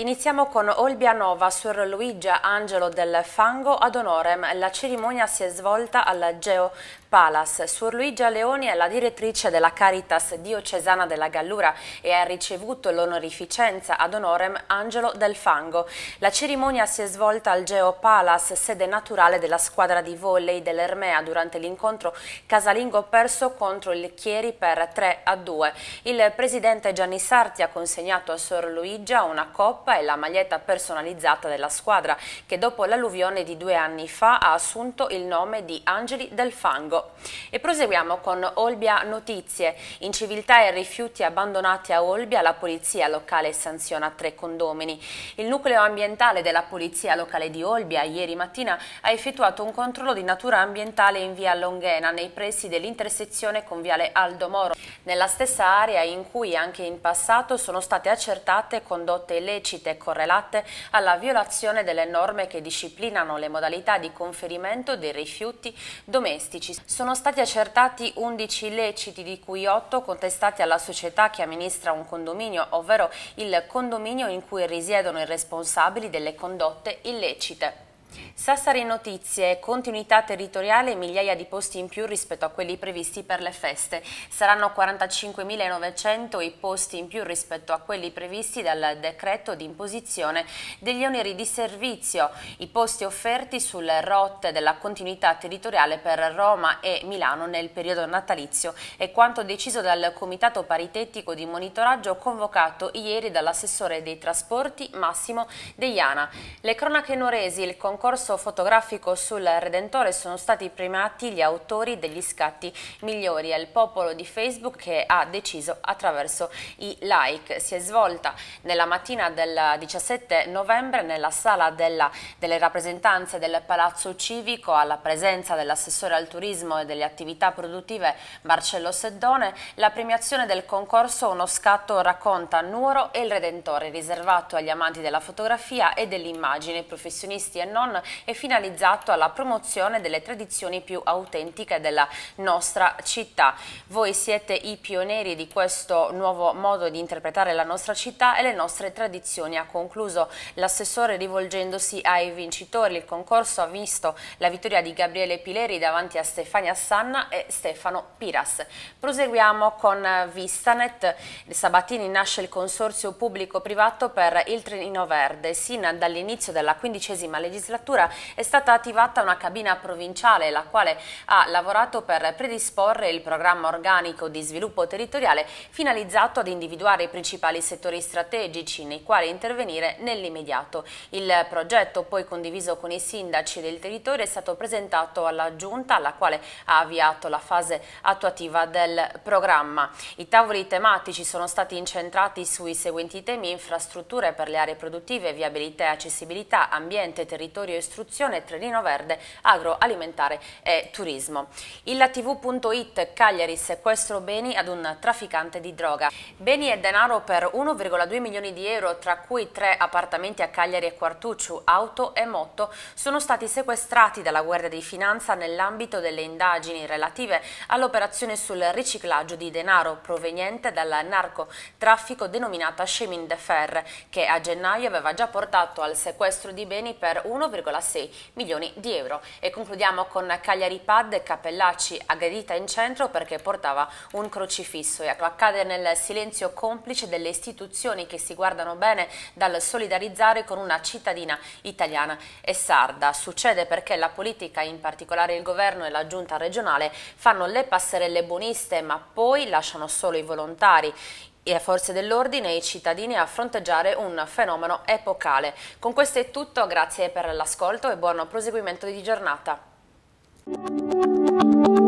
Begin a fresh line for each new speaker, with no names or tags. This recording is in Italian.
Iniziamo con Olbia Olbianova sur Luigia Angelo del Fango ad Onorem. La cerimonia si è svolta al Geo Palace. Suor Luigia Leoni è la direttrice della Caritas diocesana della Gallura e ha ricevuto l'onorificenza ad onorem Angelo Del Fango. La cerimonia si è svolta al Geo Palace, sede naturale della squadra di volley dell'Ermea durante l'incontro casalingo perso contro il Chieri per 3 a 2. Il presidente Gianni Sarti ha consegnato a Suor Luigia una coppa e la maglietta personalizzata della squadra che dopo l'alluvione di due anni fa ha assunto il nome di Angeli Del Fango. Borgo. E proseguiamo con Olbia Notizie. In civiltà e rifiuti abbandonati a Olbia, la polizia locale sanziona tre condomini. Il nucleo ambientale della polizia locale di Olbia ieri mattina ha effettuato un controllo di natura ambientale in via Longhena, nei pressi dell'intersezione con viale Aldo Moro, nella stessa area in cui anche in passato sono state accertate condotte illecite correlate alla violazione delle norme che disciplinano le modalità di conferimento dei rifiuti domestici. Sono stati accertati 11 illeciti, di cui 8 contestati alla società che amministra un condominio, ovvero il condominio in cui risiedono i responsabili delle condotte illecite. Sassari Notizie, continuità territoriale e migliaia di posti in più rispetto a quelli previsti per le feste. Saranno 45.900 i posti in più rispetto a quelli previsti dal decreto di imposizione degli oneri di servizio. I posti offerti sulle rotte della continuità territoriale per Roma e Milano nel periodo natalizio è quanto deciso dal Comitato Paritetico di Monitoraggio convocato ieri dall'assessore dei trasporti Massimo Deiana. Le cronache noresi, il congresso concorso fotografico sul Redentore sono stati premiati gli autori degli scatti migliori. È il popolo di Facebook che ha deciso attraverso i like. Si è svolta nella mattina del 17 novembre nella sala della, delle rappresentanze del Palazzo Civico alla presenza dell'assessore al turismo e delle attività produttive Marcello Seddone. La premiazione del concorso Uno scatto racconta Nuoro e il Redentore riservato agli amanti della fotografia e dell'immagine, professionisti e non Marathon è finalizzato alla promozione delle tradizioni più autentiche della nostra città. Voi siete i pionieri di questo nuovo modo di interpretare la nostra città e le nostre tradizioni, ha concluso l'assessore rivolgendosi ai vincitori. Il concorso ha visto la vittoria di Gabriele Pileri davanti a Stefania Sanna e Stefano Piras. Proseguiamo con Vistanet. Sabatini nasce il consorzio pubblico-privato per il Trenino Verde. Sin dall'inizio della quindicesima legislatura magistratura è stata attivata una cabina provinciale la quale ha lavorato per predisporre il programma organico di sviluppo territoriale finalizzato ad individuare i principali settori strategici nei quali intervenire nell'immediato. Il progetto poi condiviso con i sindaci del territorio è stato presentato alla Giunta la quale ha avviato la fase attuativa del programma. I tavoli tematici sono stati incentrati sui seguenti temi infrastrutture per le aree produttive, viabilità e accessibilità, ambiente, territorio Studio Istruzione, Trenino Verde, Agroalimentare e Turismo. Il TV.it Cagliari sequestro beni ad un trafficante di droga. Beni e denaro per 1,2 milioni di euro, tra cui tre appartamenti a Cagliari e Quartucciu, auto e motto, sono stati sequestrati dalla Guardia di Finanza nell'ambito delle indagini relative all'operazione sul riciclaggio di denaro proveniente dal narcotraffico denominata Chemin de Fer, che a gennaio aveva già portato al sequestro di beni per 1,2 milioni 1,6 milioni di euro. E concludiamo con Cagliari Pad, Cappellacci aggredita in centro perché portava un crocifisso e ecco, accade nel silenzio complice delle istituzioni che si guardano bene dal solidarizzare con una cittadina italiana e sarda. Succede perché la politica, in particolare il governo e la giunta regionale, fanno le passerelle buoniste ma poi lasciano solo i volontari le forze dell'ordine e i cittadini a fronteggiare un fenomeno epocale. Con questo è tutto, grazie per l'ascolto e buon proseguimento di giornata.